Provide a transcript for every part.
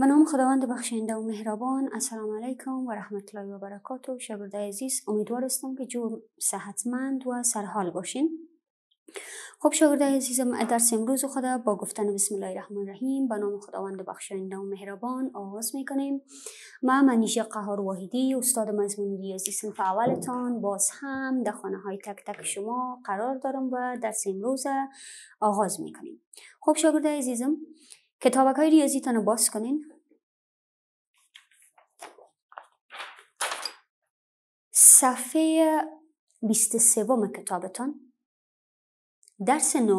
به نام خداوند بخشنده و مهربان السلام علیکم و رحمت الله و برکاته شبرده عزیز امیدوار هستم که جور صحتمند و سرحال باشین خب شاگرد عزیزم درس امروز خود با گفتن بسم الله الرحمن الرحیم به نام خداوند بخشنده و مهربان آغاز میکنیم من منیشه قهار واحدی استاد مضمون ریاضی سنف اولتان باز هم در خانه های تک تک شما قرار دارم و درس امروز آغاز میکنیم خب شاگرد عزیزم کتابک‌های ریاضی تان رو باز کنین. صفحه 23 سوم کتابتون. درس 9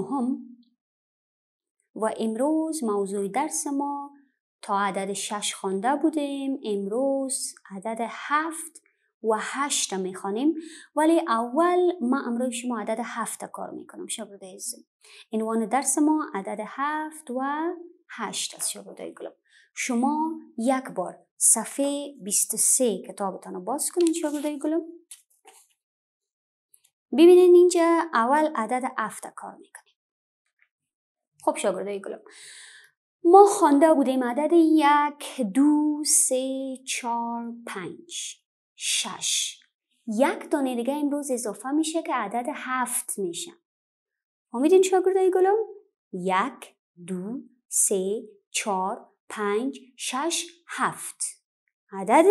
و امروز موضوع درس ما تا عدد 6 خوانده بودیم. امروز عدد 7 و 8 رو می‌خونیم. ولی اول من امروز شما عدد 7 تا کار می‌کنم. رو بدیم. عنوان درس ما عدد 7 و هشت از شاگرده گلوب شما یک بار صفحه 23 کتابتان رو باز کنین شاگرده گلوب ببینین اینجا اول عدد هفت کار میکنیم خب شاگرده گلوب ما خوانده بودیم عدد یک دو سه چهار پنج شش یک دانه دیگه امروز اضافه میشه که عدد هفت میشه امیدین شاگردای گلم یک دو سه چهار پنج شش هفت عدد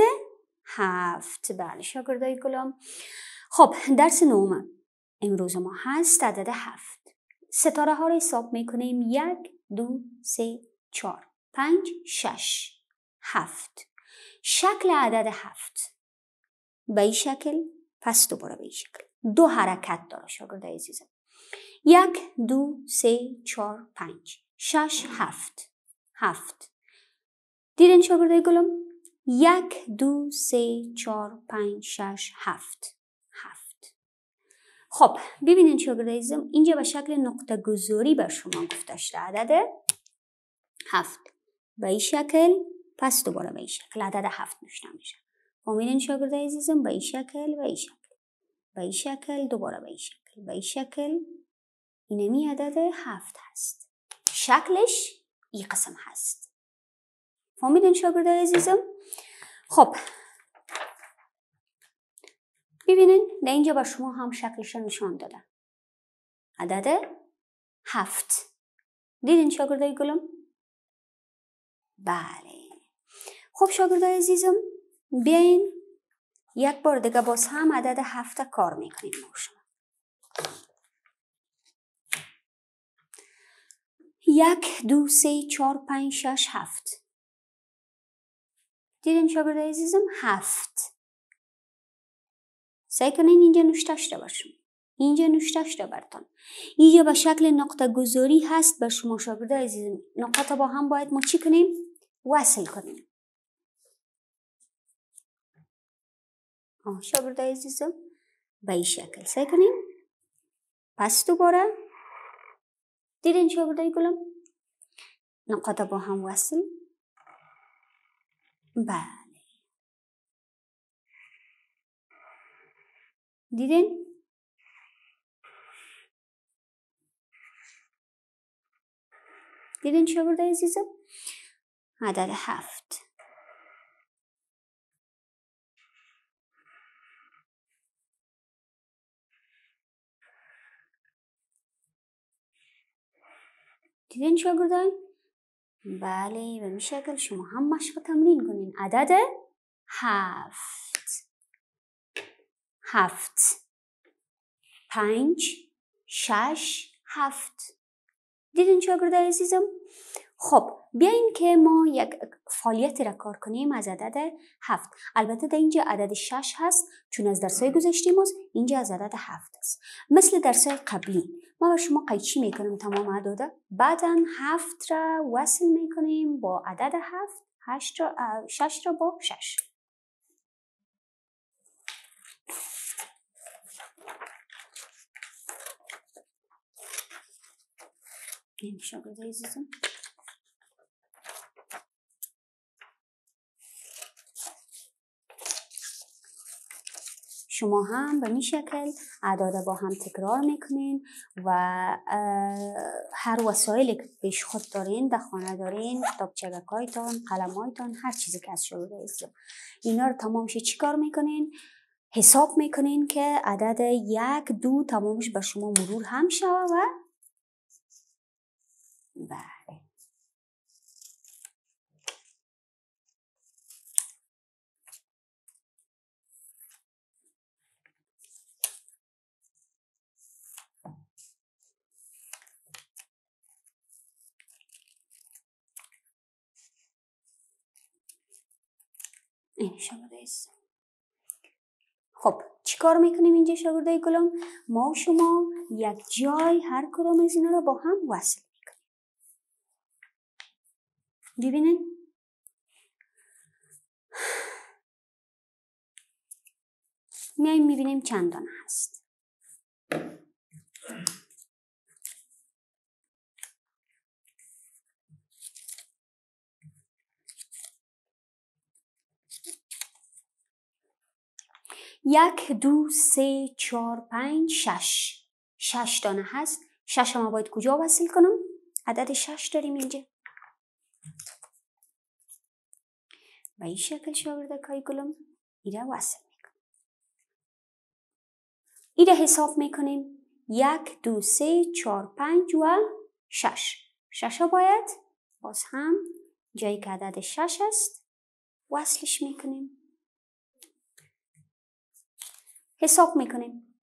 هفت بله شاگردای گلام خب درس نوم امروز ما هست عدد هفت ستاره ها رو حساب میکنیم یک دو سه چهار پنج شش هفت شکل عدد هفت به این شکل پس دوباره به این شکل دو حرکت داره شاگرده عزیزم یک دو سه چهار پنج شش هفت هفت دیدین شاگردای گلم یک دو سه چهار پنج شش هفت هفت خب ببینین شاگردای ایزم اینجا به شکل نقطه گذاری به شما گفته شده عدد هفت به این شکل پس دوباره به این شکل عدد هفت نوشته میشه امیدین شاگردای عزیزم به این شکل به این شکل به این شکل دوباره به این شکل به این شکل اینمی عدد هفت هست شکلش ای قسم هست فهمیدین شاگردای عزیزم خب ببینین در اینجا با شما هم شکلش نشان دادم عدد هفت دیدین شاگردای گلم بله خب شاگردای عزیزم بیاین یک بار دیگه باز هم عدد هفته کار میکنیم شما یک دو سه چهار پنج شش هفت دیدین شاگرد عزیزم هفت سعی کنین اینجا نوش داشته باشم اینجا نوش داشته برتان اینجا به شکل نقطه گذاری هست به شما شاگرد عزیزم نقطه با هم باید ما چی کنیم وصل کنیم آه عزیزم به این شکل سعی کنیم پس دوباره دیدین Didn't ای گلم؟ نقاط با هم وصل بله دیدین دیدین چه برده عزیزم عدد هفت گردن؟ بله و می شکل شما هم مشق تمرین کنین عدد هفت هفت پنج شش هفت دیدین چه گرده عزیزم خب بیاین که ما یک فعالیتی را کار کنیم از عدد هفت البته در اینجا عدد شش هست چون از درسای گذاشتیم از اینجا از عدد هفت است مثل درسای قبلی ما با شما قیچی میکنیم تمام عدد بعدا هفت را وصل میکنیم با عدد هفت هشت را شش را با شش این شاگرده زیزم شما هم به می شکل اعداد با هم تکرار میکنین و هر وسایلی که پیش خود دارین در خانه دارین چگکایتان قلمایتان هر چیزی که از شروع رئیسی اینا رو تمام چیکار میکنین حساب میکنین که عدد یک دو تمامش به شما مرور هم شوه و این شما است خب چیکار میکنیم اینجا ای گلم ما شما یک جای هر کدام از اینا رو با هم وصل میکنیم ببینین می میبینیم چند دانه هست یک دو سه چهار پنج شش شش دانه هست شش ما باید کجا وصل کنم عدد شش داریم اینجا به این شکل شاورده های گلم ایره وصل میکنم ایره حساب میکنیم یک دو سه چهار پنج و شش شش ها باید باز هم جایی که عدد شش است وصلش میکنیم حساب میکنیم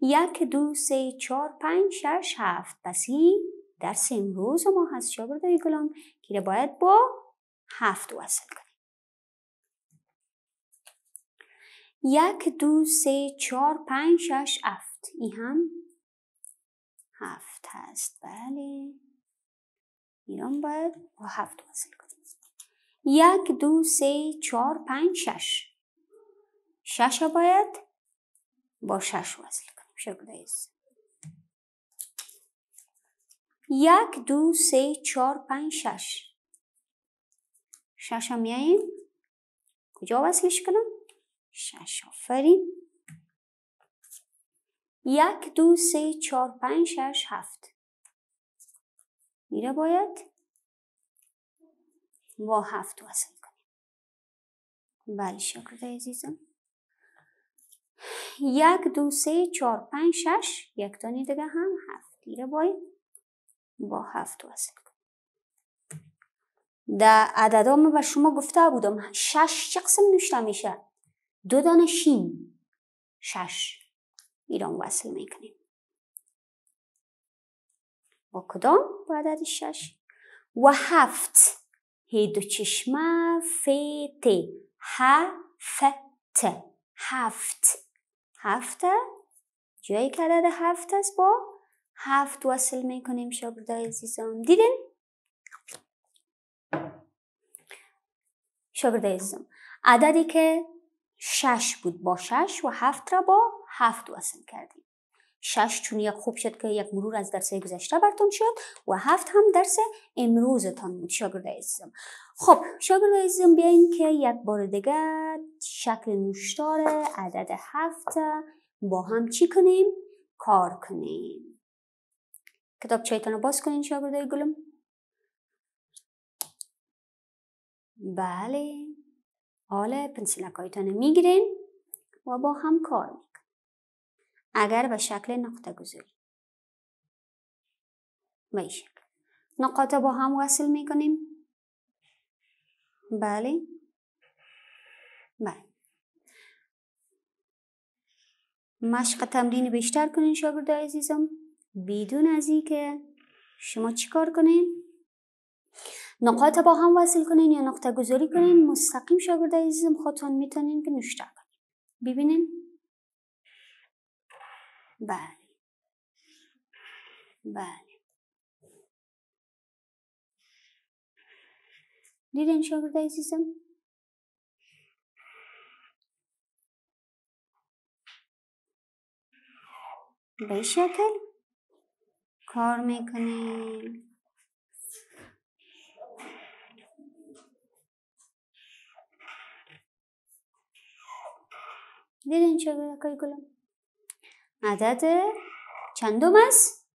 یک دو سه چهار پنج شش هفت پس این درس امروز ما هست شاگردای گلام که باید با هفت وصل کنیم یک دو سه چهار پنج شش هفت این هم هفت هست بله ایران باید با هفت وصل کنیم یک دو سه چهار پنج شش شش باید با شش وصل کنیم شکل است یک دو سه چهار پنج شش شش هم میاییم کجا وصلش کنم؟ شش آفرین یک دو سه چهار پنج شش هفت میره باید با هفت وصل کنیم بله شکر عزیزم یک دو سه چهار پنج شش یک دانی دیگه هم هفت دیره باید با هفت وصل در عددا من به شما گفته بودم شش چه قسم نوشته میشه دو دانه شین شش ایران وصل میکنیم با کدام با عدد شش و هفت هی دو چشمه هفت هفت هفته جایی که عدد هفت است با هفت وصل میکنیم شاگردای عزیزم دیدین شاگردای عزیزم عددی که شش بود با شش و هفت را با هفت وصل کردیم شش چون یک خوب شد که یک مرور از درس گذشته برتون شد و هفت هم درس امروزتان بود شاگرد عزیزم خب شاگرد عزیزم بیاین که یک بار دیگه شکل نوشتار عدد هفت با هم چی کنیم کار کنیم کتاب چایتان رو باز کنین شاگردای گلم بله حالا پنسلکایتان میگیرین و با هم کار اگر به شکل نقطه گذاری به نقاط با هم وصل می کنیم بله بله مشق تمرین بیشتر کنین شاگرد عزیزم بدون از این که شما چیکار کنین نقاط با هم وصل کنین یا نقطه گذاری کنین مستقیم شاگرد عزیزم خودتون میتونین که نشته کنین ببینین Bene. Bene. Did I ensure the system? بشكل کار میکنیم دیدین چه کریکولم عدد چندم است؟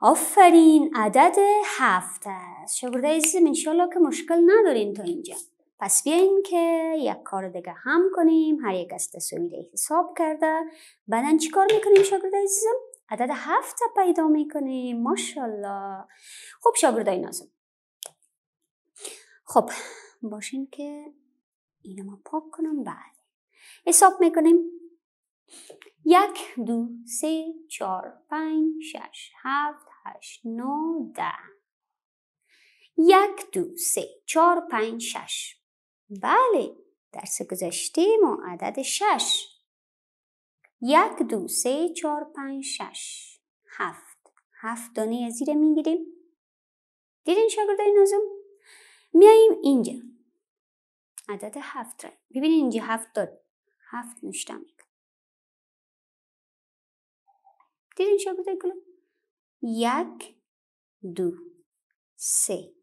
آفرین عدد هفت است شاگرده عزیزم انشالله که مشکل ندارین تا اینجا پس بیاین که یک کار دیگه هم کنیم هر یک از تصویره حساب کرده بعدا چی کار میکنیم شاگرده عزیزم؟ عدد هفت پیدا میکنیم ماشاءالله خب شاگردای نازم خب باشین که اینو ما پاک کنم بعد بله. حساب میکنیم یک دو سه چهار پنج شش هفت هشت نو ده یک دو سه چهار پنج شش بله درس گذشته ما عدد شش یک دو سه چهار پنج شش هفت هفت دانه از زیر میگیریم دیدین شاگردای نازم میاییم اینجا عدد هفت را ببینید اینجا هفت داد هفت نوشتم دیدین شاگردای گلم یک دو سه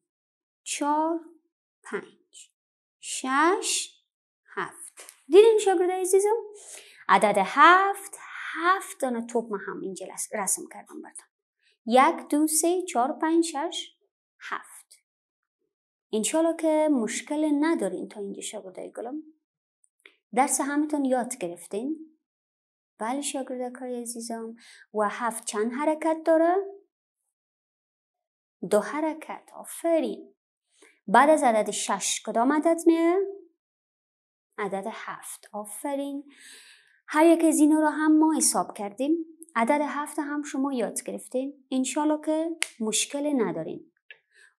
چهار پنج شش هفت دیدین شاگردای عزیزم عدد هفت هفت دانه توپ هم اینجا رسم کردم براتون یک دو سه چهار پنج شش هفت انشالله که مشکل ندارین تا اینجا شاگردای گلم درس همتون یاد گرفتین بله کاری عزیزم و هفت چند حرکت داره؟ دو حرکت آفرین بعد از عدد شش کدام عدد میه؟ عدد هفت آفرین هر یک از اینا رو هم ما حساب کردیم عدد هفت هم شما یاد گرفتین انشالله که مشکل ندارین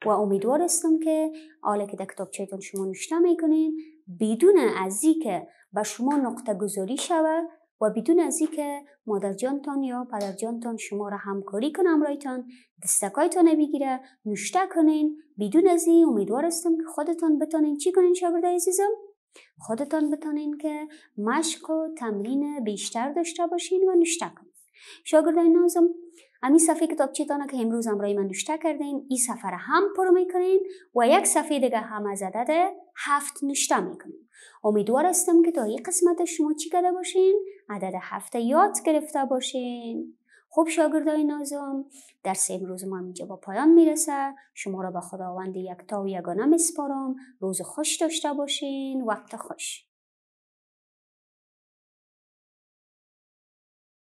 و امیدوار استم که آله که در چیتون شما نشته میکنین بدون از که به شما نقطه گذاری شود و بدون از اینکه مادرجانتان یا پدر پدرجانتان شما را همکاری کنه امرایتان دستکایتان بگیره نوشته کنین بدون از این امیدوار هستم که خودتان بتانین چی کنین شاگرد عزیزم خودتان بتانین که مشق و تمرین بیشتر داشته باشین و نوشته کنین شاگرده نازم همین صفحه کتابچه تانه که امروز هم من نشته کردیم این صفحه هم پر میکنین و یک صفحه دیگه هم از عدد هفت نشته میکنین امیدوار هستم که تا این قسمت شما چی کرده باشین عدد هفته یاد گرفته باشین خوب شاگردای نازم درس امروز ما اینجا با پایان میرسه شما را به خداوند یکتا و یگانه میسپارم روز خوش داشته باشین وقت خوش